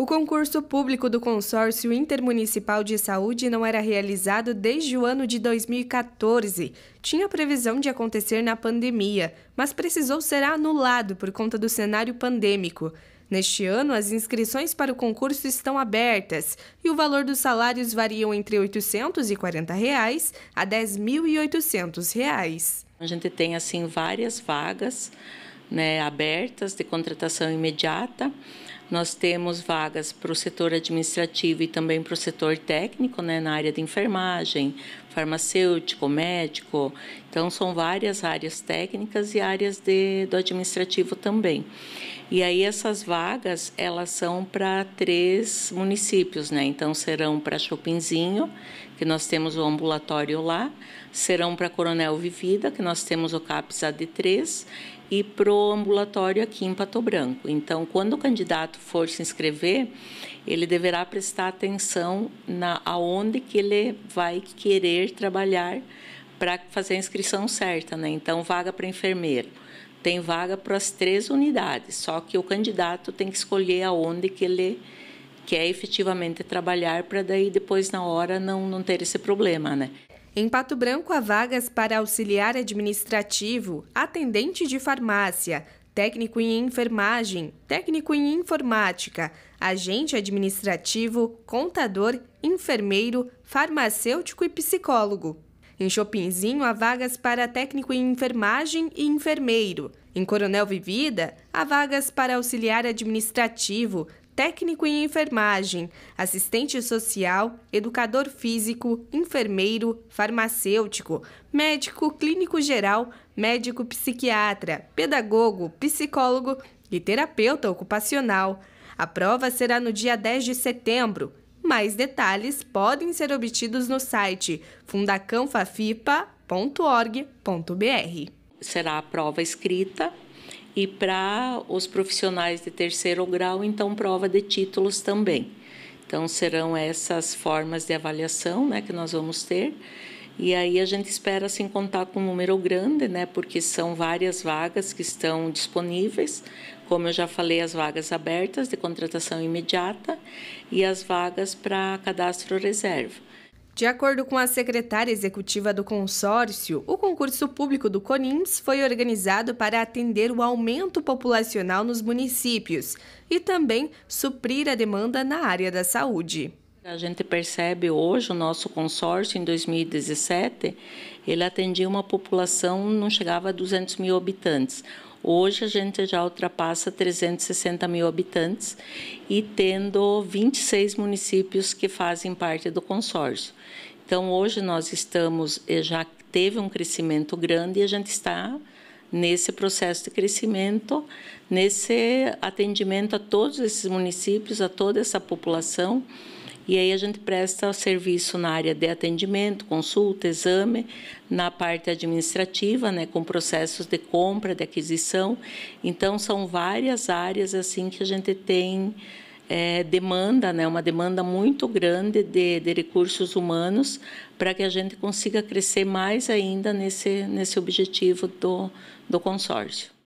O concurso público do Consórcio Intermunicipal de Saúde não era realizado desde o ano de 2014. Tinha previsão de acontecer na pandemia, mas precisou ser anulado por conta do cenário pandêmico. Neste ano, as inscrições para o concurso estão abertas e o valor dos salários variam entre R$ 840 reais a R$ 10.800. A gente tem assim várias vagas né, abertas de contratação imediata. Nós temos vagas para o setor administrativo e também para o setor técnico, né, na área de enfermagem, farmacêutico, médico. Então, são várias áreas técnicas e áreas de, do administrativo também. E aí, essas vagas, elas são para três municípios, né? Então, serão para Chopinzinho, que nós temos o ambulatório lá, serão para Coronel Vivida, que nós temos o CAPS AD3, e para o ambulatório aqui em Pato Branco. Então, quando o candidato for se inscrever, ele deverá prestar atenção na aonde que ele vai querer trabalhar para fazer a inscrição certa, né? Então, vaga para enfermeiro. Tem vaga para as três unidades, só que o candidato tem que escolher aonde que ele quer efetivamente trabalhar para daí depois na hora não, não ter esse problema, né? Em Pato Branco, há vagas para auxiliar administrativo, atendente de farmácia, técnico em enfermagem, técnico em informática, agente administrativo, contador, enfermeiro, farmacêutico e psicólogo. Em Chopinzinho, há vagas para técnico em enfermagem e enfermeiro. Em Coronel Vivida, há vagas para auxiliar administrativo, técnico em enfermagem, assistente social, educador físico, enfermeiro, farmacêutico, médico clínico geral, médico psiquiatra, pedagogo, psicólogo e terapeuta ocupacional. A prova será no dia 10 de setembro. Mais detalhes podem ser obtidos no site fundacãofafipa.org.br. Será a prova escrita e para os profissionais de terceiro grau, então prova de títulos também. Então serão essas formas de avaliação, né, que nós vamos ter. E aí a gente espera assim contar com um número grande, né, porque são várias vagas que estão disponíveis. Como eu já falei, as vagas abertas de contratação imediata e as vagas para cadastro reserva. De acordo com a secretária executiva do consórcio, o concurso público do CONIMS foi organizado para atender o aumento populacional nos municípios e também suprir a demanda na área da saúde. A gente percebe hoje o nosso consórcio em 2017, ele atendia uma população não chegava a 200 mil habitantes. Hoje a gente já ultrapassa 360 mil habitantes e tendo 26 municípios que fazem parte do consórcio. Então hoje nós estamos eh, já teve um crescimento grande e a gente está nesse processo de crescimento, nesse atendimento a todos esses municípios, a toda essa população e aí a gente presta serviço na área de atendimento, consulta, exame, na parte administrativa, né, com processos de compra, de aquisição. Então são várias áreas assim que a gente tem é, demanda, né, uma demanda muito grande de, de recursos humanos para que a gente consiga crescer mais ainda nesse, nesse objetivo do, do consórcio.